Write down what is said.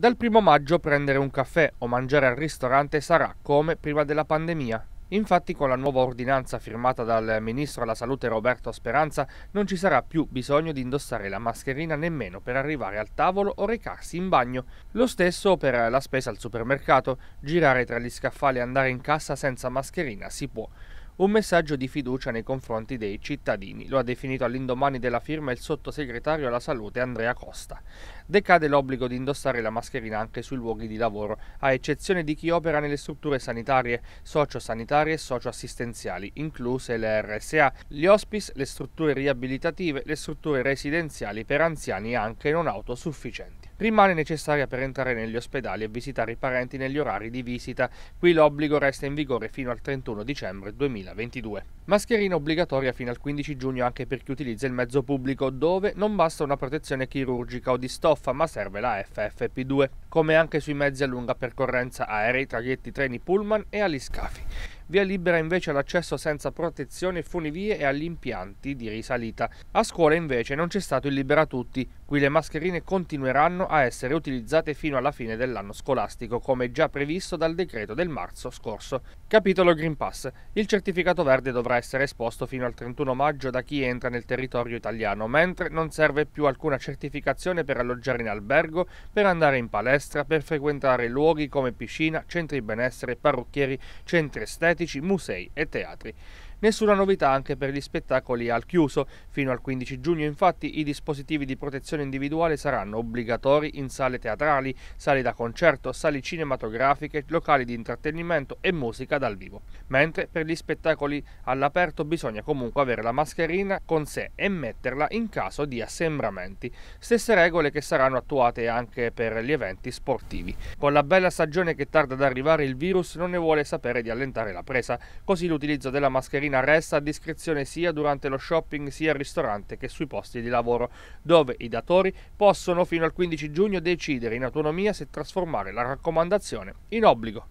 Dal primo maggio prendere un caffè o mangiare al ristorante sarà come prima della pandemia. Infatti con la nuova ordinanza firmata dal Ministro della Salute Roberto Speranza non ci sarà più bisogno di indossare la mascherina nemmeno per arrivare al tavolo o recarsi in bagno. Lo stesso per la spesa al supermercato, girare tra gli scaffali e andare in cassa senza mascherina si può un messaggio di fiducia nei confronti dei cittadini. Lo ha definito all'indomani della firma il sottosegretario alla salute Andrea Costa. Decade l'obbligo di indossare la mascherina anche sui luoghi di lavoro, a eccezione di chi opera nelle strutture sanitarie, sociosanitarie e socioassistenziali, incluse le RSA, gli hospice, le strutture riabilitative, le strutture residenziali per anziani anche non autosufficienti rimane necessaria per entrare negli ospedali e visitare i parenti negli orari di visita. Qui l'obbligo resta in vigore fino al 31 dicembre 2022. Mascherina obbligatoria fino al 15 giugno anche per chi utilizza il mezzo pubblico, dove non basta una protezione chirurgica o di stoffa, ma serve la FFP2, come anche sui mezzi a lunga percorrenza aerei, traghetti, treni, pullman e agli scafi. Via libera invece l'accesso senza protezione funivie e agli impianti di risalita. A scuola invece non c'è stato il libera tutti, qui le mascherine continueranno a essere utilizzate fino alla fine dell'anno scolastico, come già previsto dal decreto del marzo scorso. Capitolo Green Pass. Il certificato verde dovrà essere esposto fino al 31 maggio da chi entra nel territorio italiano, mentre non serve più alcuna certificazione per alloggiare in albergo, per andare in palestra, per frequentare luoghi come piscina, centri benessere, parrucchieri, centri estetici, musei e teatri. Nessuna novità anche per gli spettacoli al chiuso. Fino al 15 giugno infatti i dispositivi di protezione individuale saranno obbligatori in sale teatrali, sale da concerto, sali cinematografiche, locali di intrattenimento e musica dal vivo. Mentre per gli spettacoli all'aperto bisogna comunque avere la mascherina con sé e metterla in caso di assembramenti. Stesse regole che saranno attuate anche per gli eventi sportivi. Con la bella stagione che tarda ad arrivare il virus non ne vuole sapere di allentare la presa, così l'utilizzo della mascherina mascherina resta a discrezione sia durante lo shopping sia al ristorante che sui posti di lavoro, dove i datori possono fino al 15 giugno decidere in autonomia se trasformare la raccomandazione in obbligo.